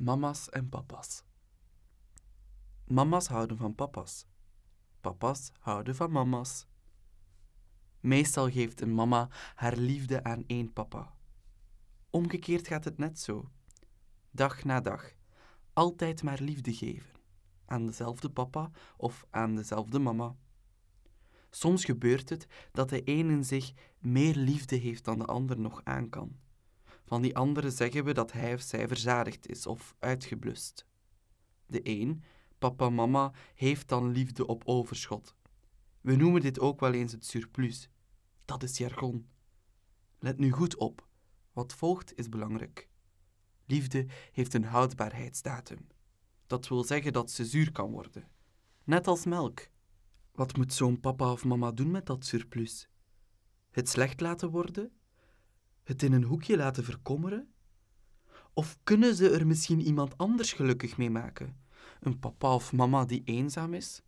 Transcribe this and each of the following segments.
mama's en papa's. Mama's houden van papa's. Papa's houden van mama's. Meestal geeft een mama haar liefde aan één papa. Omgekeerd gaat het net zo. Dag na dag. Altijd maar liefde geven. Aan dezelfde papa of aan dezelfde mama. Soms gebeurt het dat de ene zich meer liefde heeft dan de ander nog aan kan. Van die andere zeggen we dat hij of zij verzadigd is of uitgeblust. De een, papa mama, heeft dan liefde op overschot. We noemen dit ook wel eens het surplus. Dat is jargon. Let nu goed op. Wat volgt is belangrijk. Liefde heeft een houdbaarheidsdatum. Dat wil zeggen dat ze zuur kan worden. Net als melk. Wat moet zo'n papa of mama doen met dat surplus? Het slecht laten worden? het in een hoekje laten verkommeren? Of kunnen ze er misschien iemand anders gelukkig mee maken? Een papa of mama die eenzaam is?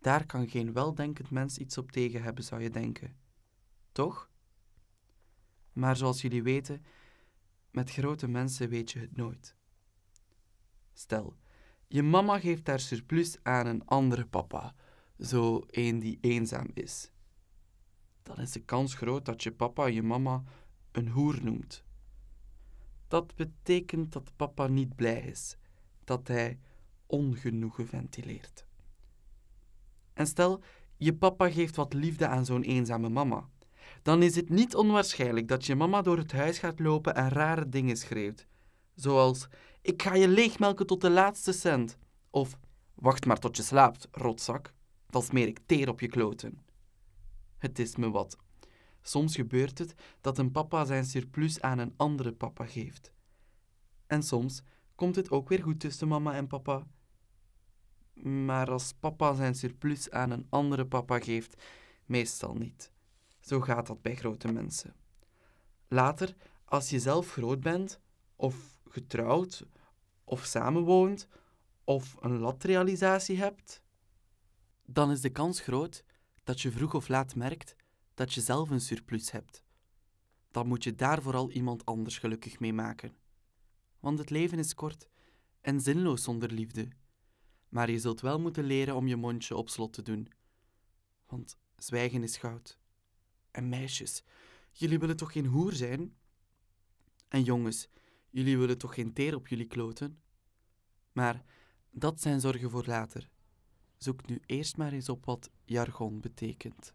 Daar kan geen weldenkend mens iets op tegen hebben, zou je denken. Toch? Maar zoals jullie weten, met grote mensen weet je het nooit. Stel, je mama geeft haar surplus aan een andere papa, zo een die eenzaam is. Dan is de kans groot dat je papa je mama een hoer noemt. Dat betekent dat papa niet blij is, dat hij ongenoegen ventileert. En stel, je papa geeft wat liefde aan zo'n eenzame mama. Dan is het niet onwaarschijnlijk dat je mama door het huis gaat lopen en rare dingen schreeuwt. Zoals: Ik ga je leegmelken tot de laatste cent. Of Wacht maar tot je slaapt, rotzak. Dan smeer ik teer op je kloten. Het is me wat Soms gebeurt het dat een papa zijn surplus aan een andere papa geeft. En soms komt het ook weer goed tussen mama en papa. Maar als papa zijn surplus aan een andere papa geeft, meestal niet. Zo gaat dat bij grote mensen. Later, als je zelf groot bent, of getrouwd, of samenwoont, of een latrealisatie hebt, dan is de kans groot dat je vroeg of laat merkt dat je zelf een surplus hebt. Dan moet je daar vooral iemand anders gelukkig mee maken. Want het leven is kort en zinloos zonder liefde. Maar je zult wel moeten leren om je mondje op slot te doen. Want zwijgen is goud. En meisjes, jullie willen toch geen hoer zijn? En jongens, jullie willen toch geen teer op jullie kloten? Maar dat zijn zorgen voor later. Zoek nu eerst maar eens op wat jargon betekent.